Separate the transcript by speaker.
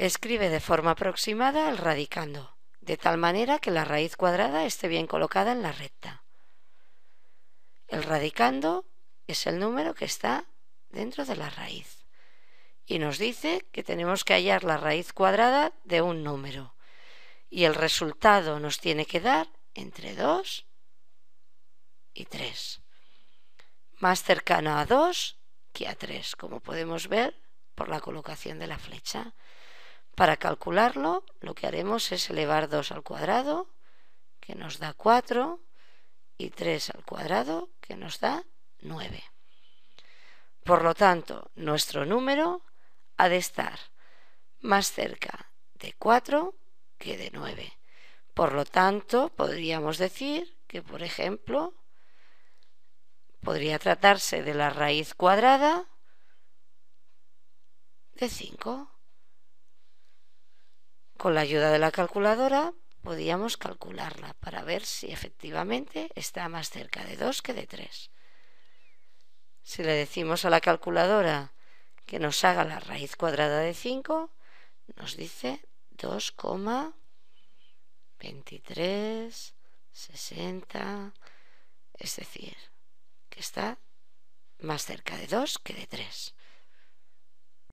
Speaker 1: Escribe de forma aproximada el radicando, de tal manera que la raíz cuadrada esté bien colocada en la recta. El radicando es el número que está dentro de la raíz y nos dice que tenemos que hallar la raíz cuadrada de un número y el resultado nos tiene que dar entre 2 y 3, más cercano a 2 que a 3, como podemos ver por la colocación de la flecha. Para calcularlo, lo que haremos es elevar 2 al cuadrado, que nos da 4, y 3 al cuadrado, que nos da 9. Por lo tanto, nuestro número ha de estar más cerca de 4 que de 9. Por lo tanto, podríamos decir que, por ejemplo, podría tratarse de la raíz cuadrada de 5. Con la ayuda de la calculadora podíamos calcularla para ver si efectivamente está más cerca de 2 que de 3. Si le decimos a la calculadora que nos haga la raíz cuadrada de 5, nos dice 2,2360, es decir, que está más cerca de 2 que de 3.